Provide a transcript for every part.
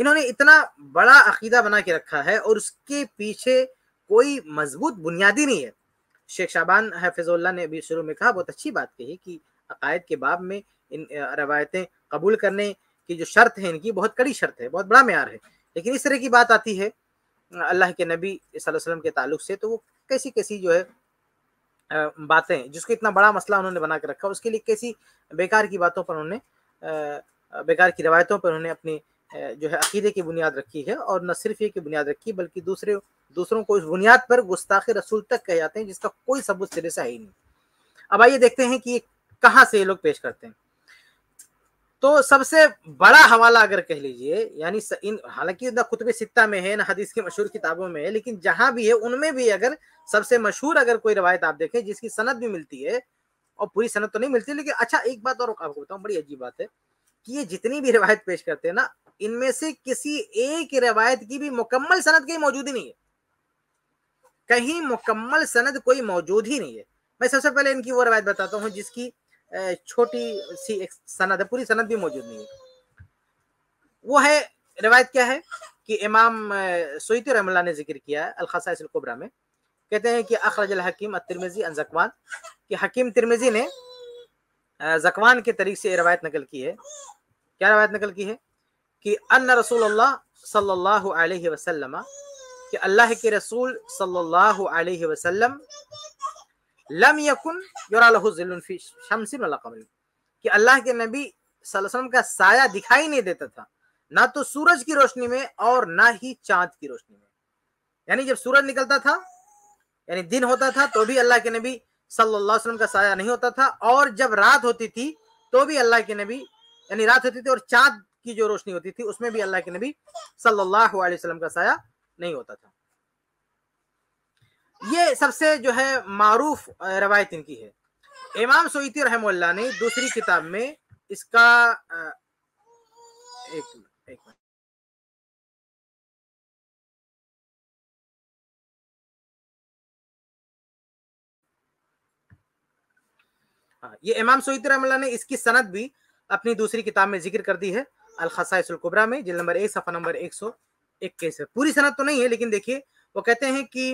इन्होंने इतना बड़ा अकीदा बना के रखा है और उसके पीछे कोई मजबूत बुनियादी नहीं है शेख शाबान हफिजुल्ला ने भी शुरू में कहा बहुत अच्छी बात कही कि अकायद के बाब में इन रवायतें कबूल करने की जो शर्त है इनकी बहुत कड़ी शर्त है बहुत बड़ा मैार है लेकिन इस तरह की बात आती है अल्लाह के नबी वसल्लम के ताल्लुक से तो वो कैसी कैसी जो है बातें जिसको इतना बड़ा मसला उन्होंने बना के रखा उसके लिए कैसी बेकार की बातों पर उन्होंने बेकार की रवायतों पर उन्होंने अपनी जो है अकीदे की बुनियाद रखी है और न सिर्फ ये की बुनियाद रखी बल्कि दूसरे दूसरों को इस बुनियाद पर गुस्ताख रसूल तक कह जाते हैं जिसका कोई सबूत सिरे से है ही नहीं अब आइए देखते हैं कि कहाँ से ये लोग पेश करते हैं तो सबसे बड़ा हवाला अगर कह लीजिए यानी इन हालांकि ना खुतब सित्ता में है ना हदीस की मशहूर किताबों में है लेकिन जहां भी है उनमें भी अगर सबसे मशहूर अगर कोई रवायत आप देखें जिसकी सनत भी मिलती है और पूरी सनत तो नहीं मिलती लेकिन अच्छा एक बात और आपको बताऊँ बड़ी अजीब बात है कि ये जितनी भी रिवायत पेश करते हैं ना इनमें से किसी एक रिवायत की भी मुकम्मल सनद कहीं मौजूद ही नहीं है कहीं मुकम्मल सनद कोई मौजूद ही नहीं है मैं सबसे पहले इनकी वो रिवायत बताता हूँ जिसकी छोटी सी एक सनद है पूरी सनद भी मौजूद नहीं है वो है रिवायत क्या है कि इमाम सोईती रहमल्ला ने जिक्र किया है अलखसाबरा में कहते हैं कि अखरजल हकीम तिरमिजी अनजकवान कि हकीम तिरमिजी ने जकवान के तरीक से रवायत नकल की है क्या रवायत नकल की है कि अन रसूल सल्लल्लाहु अलैहि वसल्लम कि अल्लाह के रसूल सल्लल्लाहु अलैहि वसल्लम लम यकुन फी शमसिन कि अल्लाह के नबी वसल्लम का साया दिखाई नहीं देता था ना तो सूरज की रोशनी में और ना ही चांद की रोशनी में यानी जब सूरज निकलता था यानी दिन होता था तो भी अल्लाह के नबी सल्लाम का साया नहीं होता था और जब रात होती थी तो भी अल्लाह के नबी यानी रात होती थी और चाँद की जो रोशनी होती थी उसमें भी अल्लाह के नबी सल्लाम का साया नहीं होता था ये सबसे जो है मारूफ रवायत इनकी है इमाम सोईती रहमल्ला ने दूसरी किताब में इसका एक हाँ, ये इमाम सोईद रमला ने इसकी सनत भी अपनी दूसरी किताब में जिक्र कर दी है अलखसाइसकुबरा में जिल नंबर एक सफ़ा नंबर एक सौ इक्कीस है पूरी सनत तो नहीं है लेकिन देखिए वो कहते हैं कि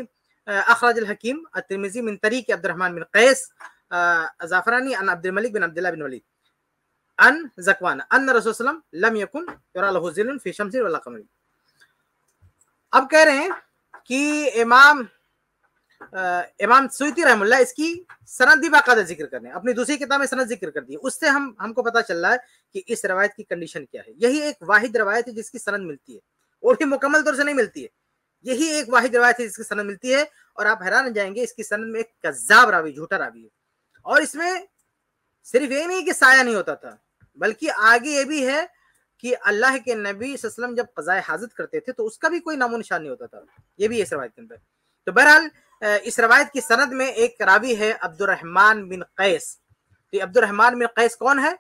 अखराज हकीम अतरमिजी मिन तरीक अब्दुलरहमान बिन कैस जाफरानी अन अब्दुलमलिक बिन अब्दुल्ला बिन वलीद अन जकवान अन रसोलम लम यकुन फ़ी शमसी वला कमरी अब कह रहे हैं कि इमाम इमाम सुईती रहमुल्ला इसकी सनद भी बाकायदा जिक्र कर रहे हैं अपनी दूसरी किताब में सनद जिक्र कर दी है उससे हम हमको पता चल रहा है कि इस रवायत की कंडीशन क्या है यही एक वाहिद रवायत है जिसकी सनद मिलती है और भी मुकम्मल तौर से नहीं मिलती है यही एक वाहिद रवायत है जिसकी सनद मिलती है और आप हैरान जाएंगे इसकी सनद में एक कज्जाब रावी झूठा रावी है और इसमें सिर्फ ये नहीं कि साया नहीं होता था बल्कि आगे ये भी है कि अल्लाह के नबी वसल्लम जब कज़ाए हाजत करते थे तो उसका भी कोई नामो निशान नहीं होता था ये भी इस रवायत के अंदर तो बहरहाल इस रवायत की सनद में एक रावी है अब्दुलरहमान बिन कैस तो अब्दुलरहमान बिन कैस कौन है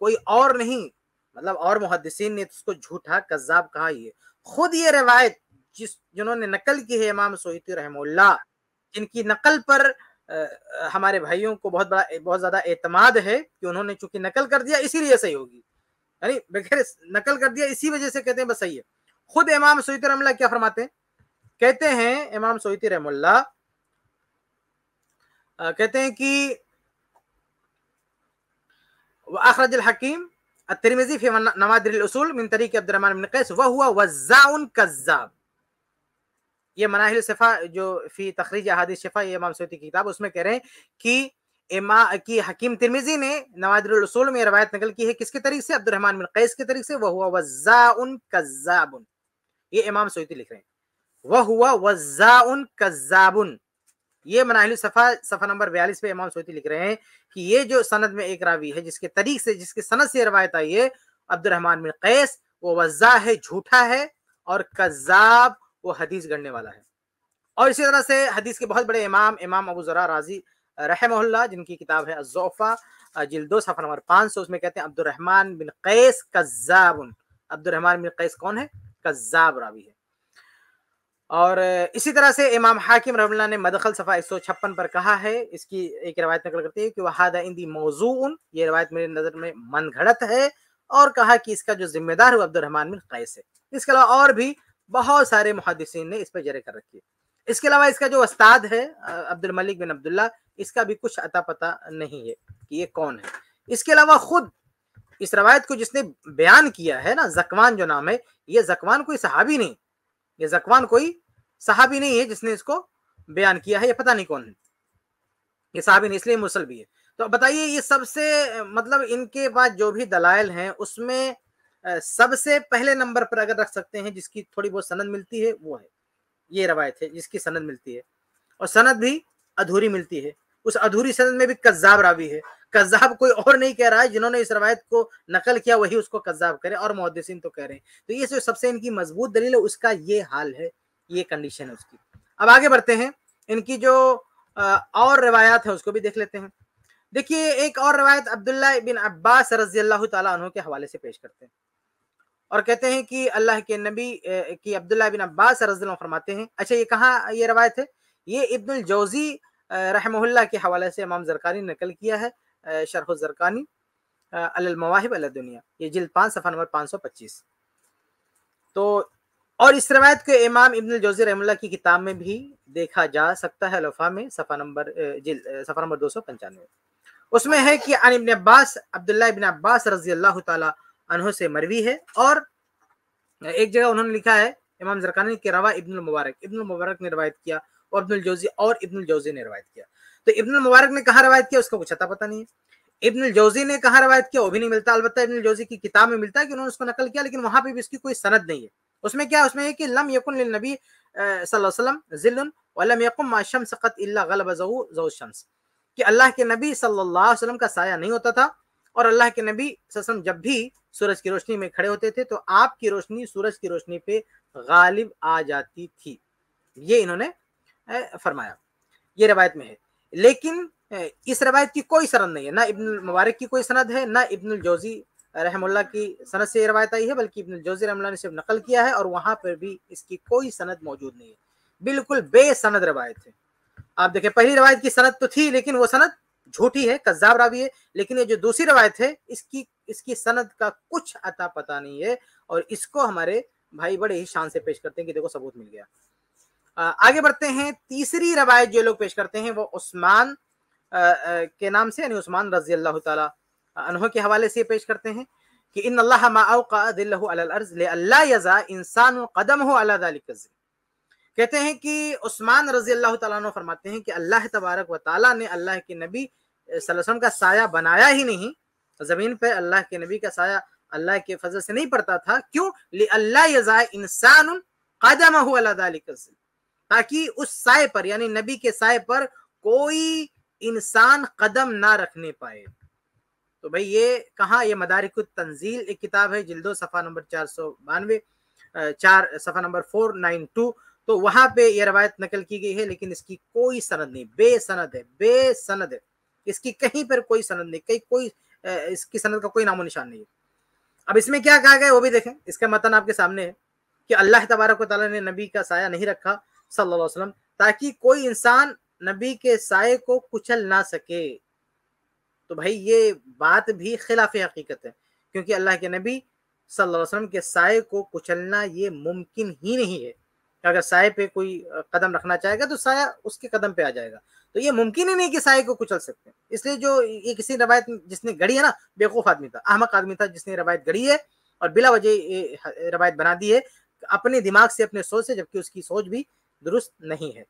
कोई और नहीं मतलब और मुहदसिन ने तो उसको झूठा कज्जाब कहा ये खुद ये रवायत जिस जिन्होंने नकल की है इमाम सोती रहमुल्ला जिनकी नकल पर आ, हमारे भाइयों को बहुत बड़ा बहुत ज्यादा एतमाद है कि उन्होंने चूंकि नकल कर दिया इसीलिए सही होगी यानी बगैर नकल कर दिया इसी वजह से कहते हैं बस सही है खुद इमाम सोईत रहमुल्ला क्या फरमाते हैं कहते हैं इमाम सोईती रहमुल्ला कहते हैं कि अखरज हकीम तिरमिजी फी नवादिलसूल मिन तरीक अब्दुलरहमान बिन कैस वह हुआ वज़ाउन कज़्ज़ाब ये मनाहिल शफा जो फी तखरीज अहादिस शफा ये इमाम सोती की किताब उसमें कह रहे हैं कि इमा की हकीम तिरमिजी ने नवादिलसूल में रवायत नकल की है किसके तरीक से अब्दुलरहमान कैस के तरीके से वह हुआ वज़ाउन कज़्ज़ाब ये इमाम सोती लिख रहे हैं वह हुआ वजाउन कजाबुन ये मनाहिल सफ़ा सफ़ा नंबर बयालीस पे इमाम सोती लिख रहे हैं कि ये जो सनद में एक रावी है जिसके तरीक से जिसके सनद से रवायत आई है अब्दुलरहमान बिन कैस वो वजा है झूठा है और कज़ाब वो हदीस गढ़ने वाला है और इसी तरह से हदीस के बहुत बड़े इमाम इमाम अबू जरा राजी रहमल्ला जिनकी किताब है अजोफ़ा जिल्दो सफ़ा नंबर पाँच सौ उसमें कहते हैं अब्दुलरहमान बिन कैस कज्जाबन अब्दुलरहमान बिन कैस कौन है कज़ाब रावी है और इसी तरह से इमाम हाकिम रहमल्ला ने मदखल सफ़ा एक सौ छप्पन पर कहा है इसकी एक रवायत नकल करती है कि वहादा इंदी मौजून ये रवायत मेरी नज़र में मन घड़त है और कहा कि इसका जो जिम्मेदार है अब्दुलरहमान बिन कैस है इसके अलावा और भी बहुत सारे मुहदसिन ने इस पर जरे कर रखी है इसके अलावा इसका जो उस्ताद है अब्दुल मलिक बिन अब्दुल्ला इसका भी कुछ अता पता नहीं है कि ये कौन है इसके अलावा खुद इस रवायत को जिसने बयान किया है ना जकवान जो नाम है ये जकवान कोई सहाबी नहीं ये जकवान कोई साहबी नहीं है जिसने इसको बयान किया है ये पता नहीं कौन है ये साहबी नहीं इसलिए मुसल भी है तो बताइए ये सबसे मतलब इनके बाद जो भी दलाइल हैं उसमें सबसे पहले नंबर पर अगर रख सकते हैं जिसकी थोड़ी बहुत सनद मिलती है वो है ये रवायत है जिसकी सनद मिलती है और सनद भी अधूरी मिलती है उस अधूरी सनद में भी कज्जाब रावी है कज्जाब कोई और नहीं कह रहा है जिन्होंने इस रवायत को नकल किया वही उसको कज्जाब करे और मुहदसिन तो कह रहे हैं तो ये जो सबसे इनकी मजबूत दलील है उसका ये हाल है ये कंडीशन है उसकी अब आगे बढ़ते हैं इनकी जो और रवायात है उसको भी देख लेते हैं देखिए एक और रवायत अब्दुल्ला बिन अब्बास रजी अल्लाह तु के हवाले से पेश करते हैं और कहते हैं कि अल्लाह के नबी की अब्दुल्ला बिन अब्बास रजी फरमाते हैं अच्छा ये कहाँ ये रवायत है ये इब्नुल जोजी रहमहुल्ला के हवाले से इमाम जरकानी ने नकल किया है शरह जरकानी अलमवाहिब दुनिया ये जिल्द पाँच सफ़ा नंबर पाँच सौ पच्चीस तो और इस रवायत को इमाम इब्न जोजी रहमल्ला की किताब में भी देखा जा सकता है लफा में सफ़ा नंबर जिल सफ़ा नंबर दो सौ पंचानवे उसमें है कि अन इबन अब्बास अब्दुल्ला इबन अब्बास रजी अल्लाह तहों से मरवी है और एक जगह उन्होंने लिखा है इमाम जरकानी के रवा इब्न मुबारक इब्न मुबारक ने रवायत किया वो अब्दुल जोजी और इब्नुल जोजी ने रवायत किया तो इब्नुल मुबारक ने कहा रवायत किया उसका कुछ अता पता नहीं है इब्न जोजी ने कहा रवायत किया वो भी नहीं मिलता अलबत्ता इब्न जोजी की किताब में मिलता है कि उन्होंने उसको नकल किया लेकिन वहां पर भी उसकी कोई सनद नहीं है उसमें क्या उसमें है कि लम यकुन लिल नबी वसल्लम जिल्लुन वलम यकुम माशम सकत इल्ला गलब शम्स कि अल्लाह के नबी सल्लल्लाहु अलैहि वसल्लम का साया नहीं होता था और अल्लाह के नबी वसल्लम जब भी सूरज की रोशनी में खड़े होते थे तो आपकी रोशनी सूरज की रोशनी पे गालिब आ जाती थी ये इन्होंने फरमाया ये रवायत में है लेकिन इस रवायत की कोई सनद नहीं है ना इब्न मुबारक की कोई सनद है ना इब्न जौजी रहमुल्ला की सनद से रवायत आई है बल्कि इब्न जौजी रहमुल्ला ने सिर्फ नकल किया है और वहां पर भी इसकी कोई सनद मौजूद नहीं है बिल्कुल बेसनद रवायत है आप देखें पहली रवायत की सनद तो थी लेकिन वो सनद झूठी है कज्जाब रावी है लेकिन ये जो दूसरी रवायत है इसकी इसकी सनद का कुछ अता पता नहीं है और इसको हमारे भाई बड़े ही शान से पेश करते हैं कि देखो सबूत मिल गया आगे बढ़ते हैं तीसरी रवायत जो लोग पेश करते हैं वो उस्मान के नाम से यानी उस्मान रजी अल्लाह तहों के हवाले से पेश करते हैं कि इन अल्लाह माउकाजा इंसान कदम हो अल्लाह कहते हैं कि उस्मान रजी अल्लाह तु फरमाते हैं कि अल्लाह तबारक व ताली ने अल्लाह के नबी सलम का साया बनाया ही नहीं ज़मीन पर अल्लाह के नबी का साया अल्लाह के फजल से नहीं पड़ता था क्यों अल्लाह यजा इंसान कदम हो अल्लाह ताकि उस साय पर यानी नबी के साय पर कोई इंसान कदम ना रखने पाए तो भाई ये कहा ये मदारिक तंजील एक किताब है जिल्दो सफ़ा नंबर चार सौ बानवे चार सफ़ा नंबर फोर नाइन टू तो वहां पे ये रवायत नकल की गई है लेकिन इसकी कोई सनद नहीं बेसनद है बेसनद है इसकी कहीं पर कोई सनद नहीं कहीं कोई इसकी सनद का कोई नामो निशान नहीं है अब इसमें क्या कहा गया वो भी देखें इसका मतन आपके सामने है कि अल्लाह तबारक ने नबी का साया नहीं रखा सल्लल्लाहु अलैहि वसल्लम ताकि कोई इंसान नबी के साय को कुचल ना सके तो भाई ये बात भी खिलाफ हकीकत है क्योंकि अल्लाह के नबी सल्लल्लाहु अलैहि वसल्लम के साय को कुचलना ये मुमकिन ही नहीं है अगर साय पे कोई कदम रखना चाहेगा तो साया उसके कदम पे आ जाएगा तो ये मुमकिन ही नहीं कि साय को कुचल सकते इसलिए जो ये किसी रवायत जिसने गढ़ी है ना बेवकूफ आदमी था अहमक आदमी था जिसने रवायत गढ़ी है और बिला वजह रवायत बना दी है अपने दिमाग से अपने सोच से जबकि उसकी सोच भी दुरुस्त नहीं है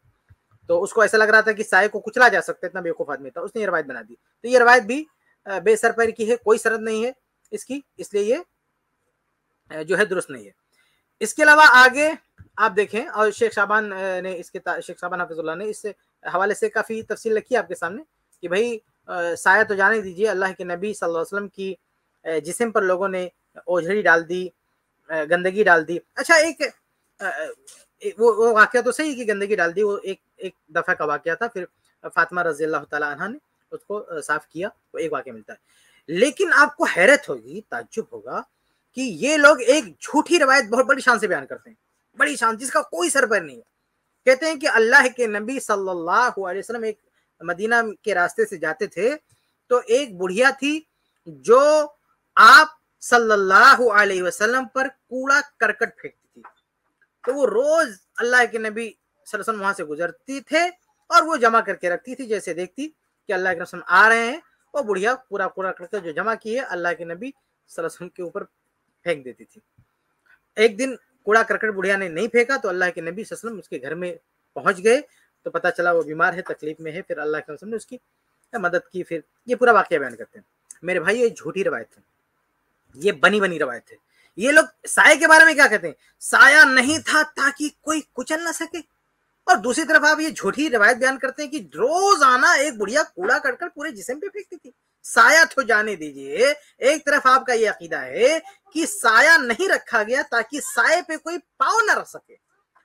तो उसको ऐसा लग रहा था कि साय को कुचला जा सकता है इतना बेवकूफ आदमी था उसने ये रवायत बना दी तो ये रवायत भी पैर की है कोई शरद नहीं है इसकी इसलिए ये जो है दुरुस्त नहीं है इसके अलावा आगे आप देखें और शेख साहबान ने इसके शेख साहबान हाफिजुल्ला ने इस हवाले से काफ़ी तफसील रखी है आपके सामने कि भाई साया तो जाने दीजिए अल्लाह के नबी सल्लल्लाहु अलैहि वसल्लम की जिसम पर लोगों ने ओझड़ी डाल दी गंदगी डाल दी अच्छा एक वो वो वाक्य तो सही की गंदगी डाल दी वो एक एक दफ़ा का वाक्य था फिर फातिमा रजी अल्लाह ने उसको साफ किया वो एक वाक्य मिलता है लेकिन आपको हैरत होगी ताज्जुब होगा कि ये लोग एक झूठी रवायत बहुत बड़ी शान से बयान करते हैं बड़ी शान जिसका कोई सर पर नहीं है कहते हैं कि अल्लाह के नबी सल्लल्लाहु अलैहि वसल्लम एक मदीना के रास्ते से जाते थे तो एक बुढ़िया थी जो आप सल्लल्लाहु अलैहि वसल्लम पर कूड़ा करकट फेंकती तो वो रोज अल्लाह के नबी सरसन वहां से गुजरती थे और वो जमा करके रखती थी जैसे देखती कि अल्लाह के रसम आ रहे हैं और बुढ़िया पूरा पूरा करके जो जमा की है अल्लाह के नबी सरसन के ऊपर फेंक देती थी एक दिन कूड़ा करकट बुढ़िया ने नहीं फेंका तो अल्लाह के नबी वसल्लम उसके घर में पहुंच गए तो पता चला वो बीमार है तकलीफ में है फिर अल्लाह के रसम ने उसकी मदद की फिर ये पूरा वाक्य बयान करते हैं मेरे भाई ये झूठी रवायत है ये बनी बनी रवायत है ये लोग साय के बारे में क्या कहते हैं साया नहीं था ताकि कोई कुचल ना सके और दूसरी तरफ आप ये झूठी रवायत बयान करते हैं कि रोज आना एक बुढ़िया कूड़ा कटकर पूरे जिसम पे फेंकती थी साया तो जाने दीजिए एक तरफ आपका ये अकीदा है कि साया नहीं रखा गया ताकि साय पे कोई पाव ना रख सके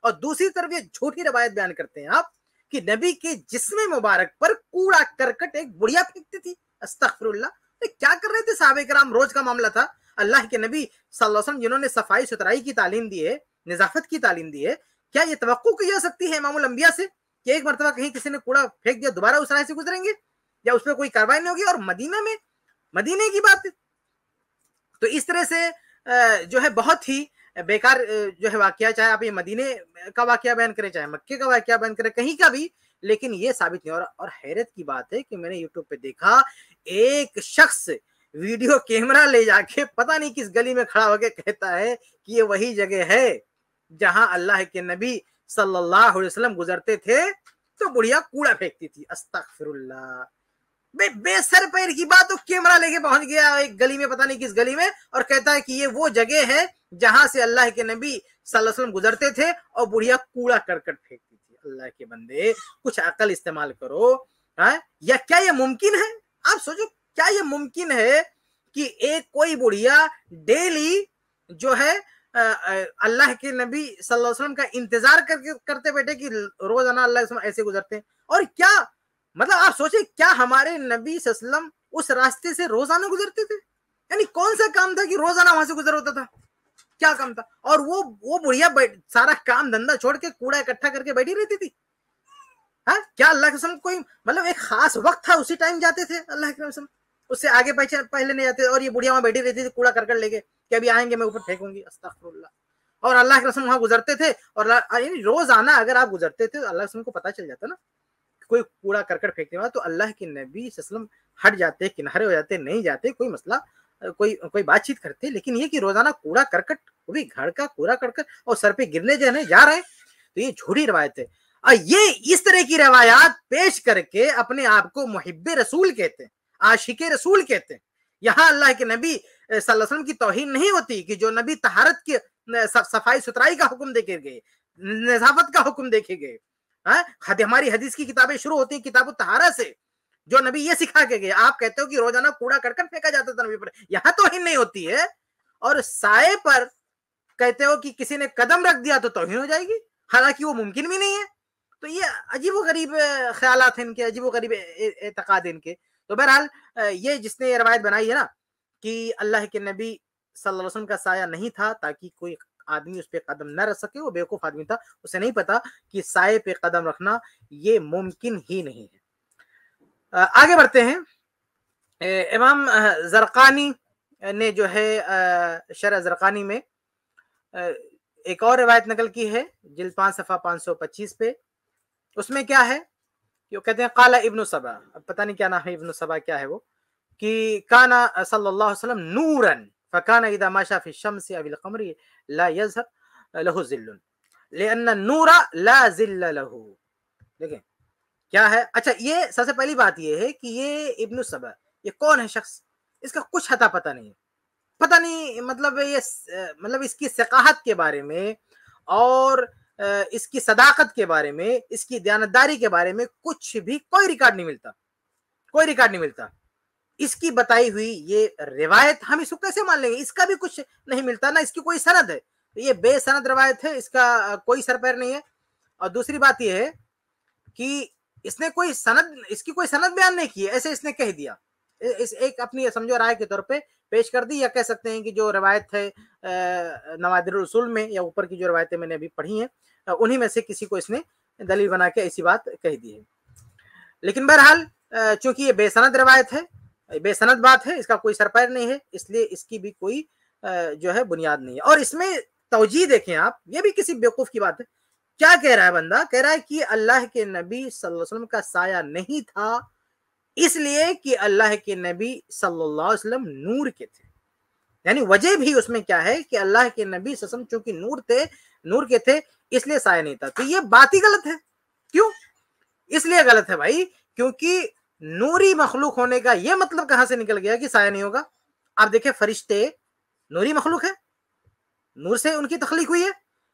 और दूसरी तरफ ये झूठी रवायत बयान करते हैं आप कि नबी के जिसम मुबारक पर कूड़ा करकट एक बुढ़िया फेंकती थी अस्तफरुल्ला क्या कर रहे थे साहब कराम रोज का मामला था अल्लाह के नबी सल्लल्लाहु जिन्होंने सफाई सुथराई की तालीम दी है नज़ाफत की तालीम दी है क्या ये तो की जा सकती है इमाम अम्बिया से कि एक मरतबा कहीं किसी ने कूड़ा फेंक दिया दोबारा उस राय से गुजरेंगे या उस पर कोई कार्रवाई नहीं होगी और मदीना में मदीने की बात तो इस तरह से जो है बहुत ही बेकार जो है वाक्य चाहे आप ये मदीने का वाक्य बयान करें चाहे मक्के का वाक्य बयान करें कहीं का भी लेकिन ये साबित नहीं और, और हैरत की बात है कि मैंने यूट्यूब पे देखा एक शख्स वीडियो कैमरा ले जाके पता नहीं किस गली में खड़ा होकर कहता है कि ये वही जगह है जहां अल्लाह के नबी सल्लल्लाहु अलैहि वसल्लम गुजरते थे तो बुढ़िया कूड़ा फेंकती थी अस्तफिरुल्ला बे बेसर पैर की बात तो कैमरा लेके पहुंच गया एक गली में पता नहीं किस गली में और कहता है कि ये वो जगह है जहां से अल्लाह के नबी सल्लल्लाहु अलैहि वसल्लम गुजरते थे और बुढ़िया कूड़ा करकट फेंकती थी अल्लाह के बंदे कुछ अकल इस्तेमाल करो है हाँ? या क्या ये मुमकिन है आप सोचो क्या ये मुमकिन है कि एक कोई बुढ़िया डेली जो है अल्लाह के नबी सल्लल्लाहु अलैहि वसल्लम का इंतजार करके करते बैठे कि रोजाना अल्लाह ऐसे गुजरते हैं और क्या मतलब आप सोचे क्या हमारे नबी वसल्लम उस रास्ते से रोजाना गुजरते थे यानी कौन सा काम था कि रोजाना वहां से गुजर होता था क्या काम था और वो वो बुढ़िया सारा काम धंधा छोड़ के कूड़ा इकट्ठा करके बैठी रहती थी हा? क्या अल्लाह के कोई मतलब एक खास वक्त था उसी टाइम जाते थे अल्लाह कसम उससे आगे पहले नहीं जाते और ये बुढ़िया वहाँ बैठी रहती थी कूड़ा करकट लेके कि अभी आएंगे मैं ऊपर फेंकूंगी अस्ताफुल्ला और अल्लाह के रसम वहाँ गुजरते थे और रोज आना अगर आप गुजरते थे तो अल्लाह रसम को पता चल जाता ना कोई कूड़ा करकट फेंकने वाला तो अल्लाह के नबी वसलम हट जाते किनारे हो जाते नहीं जाते कोई मसला कोई कोई बातचीत करते लेकिन ये कि रोजाना कूड़ा करकट वो भी घर का कूड़ा करकट और सर पे गिरने जो है जा रहे तो ये झूठी रवायत है और ये इस तरह की रवायात पेश करके अपने आप को मुहिब रसूल कहते हैं आशिक रसूल कहते हैं यहाँ अल्लाह के नबी वसल्लम की तोहिन नहीं होती कि जो नबी तहारत की सफाई सुथराई का हुक्म देखे गए नजाफत का हुक्म देखे गए हाँ? हद हमारी हदीस की किताबें शुरू होती है किताब तहारा से जो नबी ये सिखा के गए आप कहते हो कि रोजाना कूड़ा करकट फेंका जाता था नबी पर यहाँ तोहिन नहीं होती है और साय पर कहते हो कि किसी ने कदम रख दिया तो तोहिन हो जाएगी हालांकि वो मुमकिन भी नहीं है तो ये अजीब गरीब ख्याल इनके अजीब गरीब एतकाद इनके तो बहरहाल ये जिसने ये रवायत बनाई है ना कि अल्लाह के नबी वसल्लम का साया नहीं था ताकि कोई आदमी उस पर कदम न रख सके वो बेवकूफ आदमी था उसे नहीं पता कि साय पे कदम रखना ये मुमकिन ही नहीं है आगे बढ़ते हैं इमाम जरकानी ने जो है शर जरकानी में एक और रिवायत नकल की है जिल पांच सफ़ा पाँच सौ पच्चीस पे उसमें क्या है जो कहते हैं काला इब्न सबा अब पता नहीं क्या नाम है इब्न सबा क्या है वो कि काना सल्लल्लाहु अलैहि वसल्लम नूरन फकाना इदा माशा फी शम्स या बिल कमर ला यजहर लहु जिल्लुन लिअन नूरा ला जिल्ल लहु देखें क्या है अच्छा ये सबसे पहली बात ये है कि ये इब्न सबा ये कौन है शख्स इसका कुछ हता पता नहीं पता नहीं मतलब ये मतलब इसकी सकाहत के बारे में और इसकी सदाकत के बारे में इसकी दयानतदारी के बारे में कुछ भी कोई रिकॉर्ड नहीं मिलता कोई रिकॉर्ड नहीं मिलता इसकी बताई हुई ये रिवायत हम इसको कैसे मान लेंगे इसका भी कुछ नहीं मिलता ना इसकी कोई सनद है तो ये बेसनद रवायत है इसका कोई सर पैर नहीं है और दूसरी बात यह है कि इसने कोई सनद इसकी कोई सनद बयान नहीं की है ऐसे इसने कह दिया इस एक अपनी समझो राय के तौर पे पेश कर दी या कह सकते हैं कि जो रवायत है नवादिर रसूल में या ऊपर की जो रवायतें मैंने अभी पढ़ी हैं उन्हीं में से किसी को इसने दलील बना के ऐसी बात कह दी है लेकिन बहरहाल चूंकि ये बेसनद रवायत है बेसनद बात है इसका कोई सरपैर नहीं है इसलिए इसकी भी कोई जो है बुनियाद नहीं है और इसमें तोजी देखें आप ये भी किसी बेवकूफ की बात है क्या कह रहा है बंदा कह रहा है कि अल्लाह के नबी सल्लल्लाहु अलैहि वसल्लम का साया नहीं था इसलिए कि अल्लाह के नबी सल्लल्लाहु अलैहि वसल्लम नूर के थे यानी वजह भी उसमें क्या है कि अल्लाह के नबी ससम चूंकि नूर थे नूर के थे इसलिए साया नहीं था तो ये बात ही गलत है क्यों इसलिए गलत है भाई क्योंकि नूरी मखलूक होने का यह मतलब कहां से निकल गया कि साया नहीं होगा आप देखे फरिश्ते नूरी मखलूक है नूर से उनकी तखलीक हुई है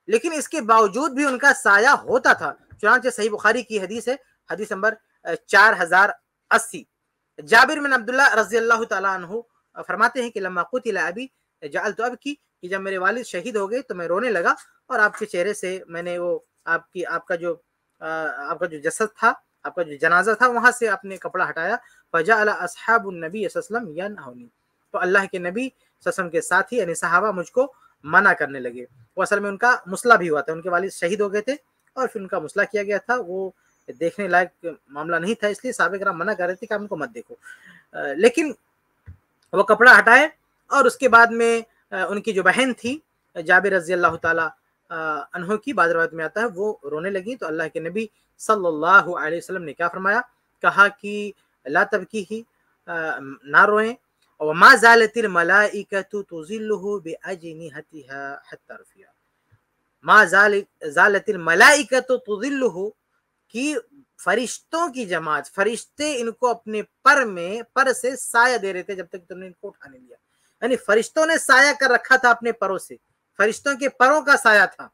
लेकिन इसके बावजूद भी उनका साया होता था चुनाचे सही बुखारी की हदीस है हदीस नंबर चार हजार अस्सी जाबिर मिन अब्दुल्ला रजी अल्लाह तु फरमाते हैं कि लम्मा कुतिला अभी जाल तो अब की कि जब मेरे वालिद शहीद हो गए तो मैं रोने लगा और आपके चेहरे से मैंने वो आपकी आपका जो आपका जो जसद था आपका जो जनाजा था वहां से अपने कपड़ा हटाया फजा अला असहाब नबी वसलम या नहोनी तो अल्लाह के नबी ससम के साथ ही यानी सहाबा मुझको मना करने लगे वो असल में उनका मुसला भी हुआ था उनके वालिद शहीद हो गए थे और फिर उनका मुसला किया गया था वो देखने लायक मामला नहीं था इसलिए सबक राम मना कर रहे थे कि आप मत देखो लेकिन वो कपड़ा हटाए और उसके बाद में उनकी जो बहन थी जाबिर रजी अल्लाह तहों की बादरवात में आता है वो रोने लगी तो अल्लाह के नबी सल्लल्लाहु अलैहि वसल्लम ने क्या फरमाया कहा कि ला तबकी ही ना रोएं और मा जालतिल मलाइकतु तुजिल्लुहु बिअजनिहतिहा हत्ता रफिया मा जालतिल मलाइकतु तुजिल्लुहु कि फरिश्तों की जमात फरिश्ते इनको अपने पर में पर से साया दे रहे थे जब तक तुमने इनको उठाने लिया यानी फरिश्तों ने साया कर रखा था अपने परों से फरिश्तों के परों का साया था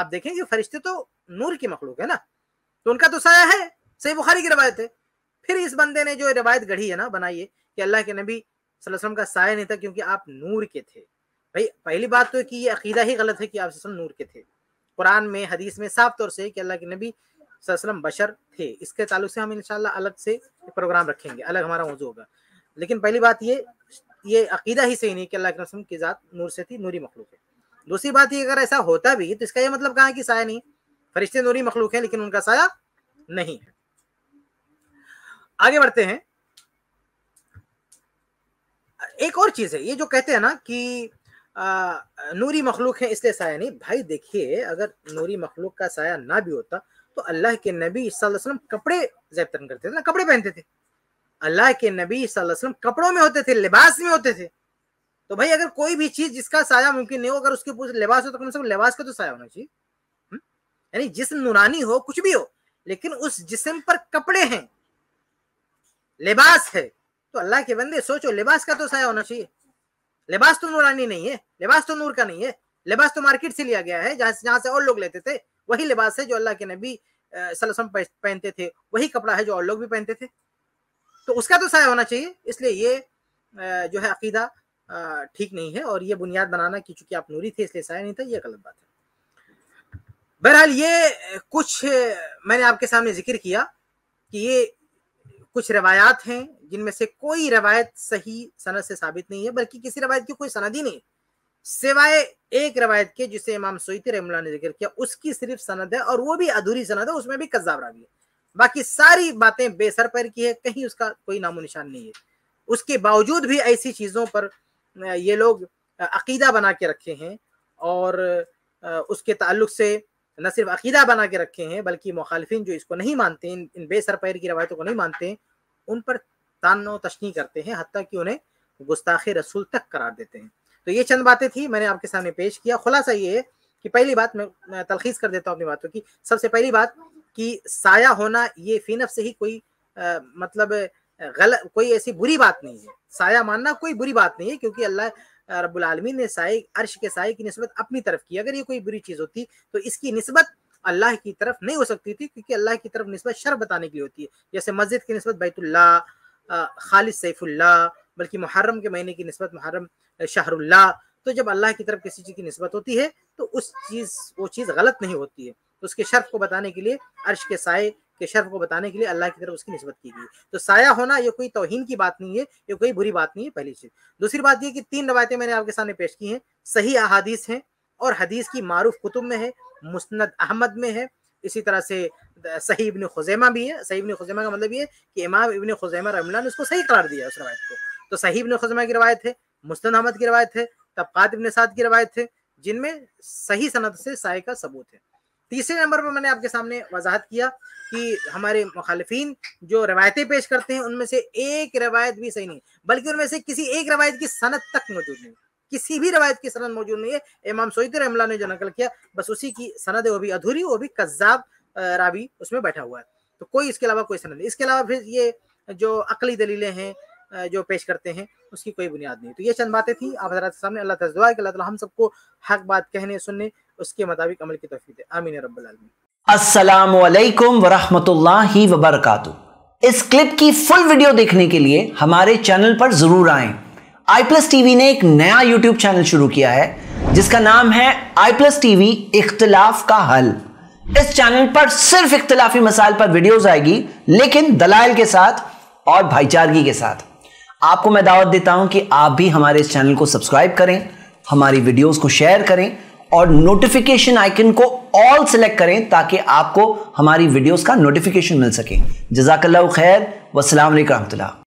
आप देखेंगे फरिश्ते तो नूर की मखलूक है ना तो उनका तो साया है सही बुखारी की रवायत है फिर इस बंदे ने जो रवायत गढ़ी है ना बनाई है कि अल्लाह के नबी वसल्लम का साया नहीं था क्योंकि आप नूर के थे भाई पहली बात तो है कि ये अकीदा ही गलत है कि आप नूर के थे कुरान में हदीस में साफ तौर से कि अल्लाह के नबी सल्लम बशर थे इसके ताल्लुक से हम इनशाला अलग से प्रोग्राम रखेंगे अलग हमारा मौजू होगा लेकिन पहली बात ये ये अकीदा ही सही नहीं कि अल्लाह रसम की ज़ात नूर से थी नूरी मखलूक है दूसरी बात ये अगर ऐसा होता भी तो इसका ये मतलब कहाँ कि साया नहीं फरिश्ते नूरी मखलूक है लेकिन उनका साया नहीं है आगे बढ़ते हैं एक और चीज़ है ये जो कहते हैं ना कि आ, नूरी मखलूक है इसलिए साया नहीं भाई देखिए अगर नूरी मखलूक का साया ना भी होता तो अल्लाह के नबी वसल्लम कपड़े जैब तरन करते थे ना कपड़े पहनते थे अल्लाह के नबी वसल्लम कपड़ों में होते थे लिबास में होते थे तो भाई अगर कोई भी चीज जिसका साया मुमकिन नहीं हो अगर उसके पूछ लिबास हो तो कम से कम लिबास का तो साया होना चाहिए हम्म? यानी जिसम नुरानी हो कुछ भी हो लेकिन उस जिसम पर कपड़े हैं लिबास है तो अल्लाह के बंदे सोचो लिबास का तो साया होना चाहिए लिबास तो नूरानी नहीं है लिबास तो नूर का नहीं है लिबास तो मार्केट से लिया गया है जहां जहां से और लोग लेते थे वही लिबास है जो अल्लाह के नबी सलम पहनते थे वही कपड़ा है जो और लोग भी पहनते थे तो उसका तो साया होना चाहिए इसलिए ये जो है अकीदा ठीक नहीं है और ये बुनियाद बनाना कि चूंकि आप नूरी थे इसलिए साया नहीं था ये गलत बात है बहरहाल ये कुछ मैंने आपके सामने जिक्र किया कि ये कुछ रवायात हैं जिनमें से कोई रवायत सही सनद से साबित नहीं है बल्कि किसी रवायत की कोई सनद ही नहीं है सिवाय एक रवायत के जिसे इमाम सोईती रहमला ने जिक्र किया उसकी सिर्फ सनद है और वो भी अधूरी सनद है उसमें भी कज्जाब रावी है बाकी सारी बातें बेसर पर की है कहीं उसका कोई नामो निशान नहीं है उसके बावजूद भी ऐसी चीज़ों पर ये लोग अकीदा बना के रखे हैं और उसके ताल्लुक से न सिर्फ अकीदा बना के रखे हैं बल्कि मुखालफिन जो इसको नहीं मानते इन, इन बेसर पैर की रवायतों को नहीं मानते उन पर तान तशनी करते हैं हती कि उन्हें गुस्ताखे रसूल तक करार देते हैं तो ये चंद बातें थी मैंने आपके सामने पेश किया खुलासा ये है कि पहली बात मैं, तलखीज कर देता हूँ अपनी बातों की सबसे पहली बात कि साया होना ये फिनफ से ही कोई आ, मतलब गलत कोई ऐसी बुरी बात नहीं है साया मानना कोई बुरी बात नहीं है क्योंकि अल्लाह रब्बुल आलमी ने साय अर्श के साय की नस्बत अपनी तरफ की अगर ये कोई बुरी चीज़ होती तो इसकी नस्बत अल्लाह की तरफ नहीं हो सकती थी क्योंकि अल्लाह की तरफ नस्बत शर बताने की होती है जैसे मस्जिद की नस्बत बैतुल्ला खालिद सैफुल्ला बल्कि मुहर्रम के महीने की नस्बत मुहर्रम शाहरुल्ला तो जब अल्लाह की तरफ किसी चीज़ की नस्बत होती है तो उस चीज़ वो चीज़ गलत नहीं होती है तो उसके शर्फ को बताने के लिए अर्श के साय के शर्फ को बताने के लिए अल्लाह की तरफ उसकी नस्बत की गई तो साया होना ये कोई तोहन की बात नहीं है ये कोई बुरी बात नहीं है पहली चीज़ दूसरी बात ये कि तीन रवायतें मैंने आपके सामने पेश की हैं सही अहादीस हैं और हदीस की मारूफ कुतुब में है मुस्ंद अहमद में है इसी तरह से सही इबन खुजैमा भी है सही इबन खुजैमा का मतलब ये कि इमाम इबन खुजैमा रमला ने उसको सही करार दिया उस रवायत को तो सही इबन खजमा की रवायत है मुस्तन अहमद की रवायत है तबकात इबन साद की रवायत है जिनमें सही सनत से साय का सबूत है तीसरे नंबर पर मैंने आपके सामने वजाहत किया कि हमारे मुखालफी जो रवायतें पेश करते हैं उनमें से एक रवायत भी सही नहीं बल्कि उनमें से किसी एक रवायत की सनत तक मौजूद नहीं किसी भी रवायत की सनत मौजूद नहीं है इमाम सोईद रहमला ने जो नकल किया बस उसी की सनत है वो भी अधूरी वो भी कज्जाब रावी उसमें बैठा हुआ है तो कोई इसके अलावा कोई सनत नहीं इसके अलावा फिर ये जो अकली दलीलें हैं जो पेश करते हैं उसकी कोई बुनियाद नहीं तो ये चंद बातें थी आप हजरा सामने अल्लाह तजुआ दुआ कि अल्लाह हम सबको हक बात कहने सुनने उसके मुताबिक अमल की तफी है आमीन रबी असलकम वरहमल वबरक इस क्लिप की फुल वीडियो देखने के लिए हमारे चैनल पर ज़रूर आए आई प्लस टीवी ने एक नया यूट्यूब चैनल शुरू किया है जिसका नाम है आई प्लस टीवी इख्तलाफ का हल इस चैनल पर सिर्फ इख्तलाफी मसाइल पर वीडियोस आएगी लेकिन दलाइल के साथ और भाईचारगी के साथ आपको मैं दावत देता हूं कि आप भी हमारे इस चैनल को सब्सक्राइब करें हमारी वीडियोस को शेयर करें और नोटिफिकेशन आइकन को ऑल सेलेक्ट करें ताकि आपको हमारी वीडियोस का नोटिफिकेशन मिल सके जजाकल्ला खैर वसलाम रही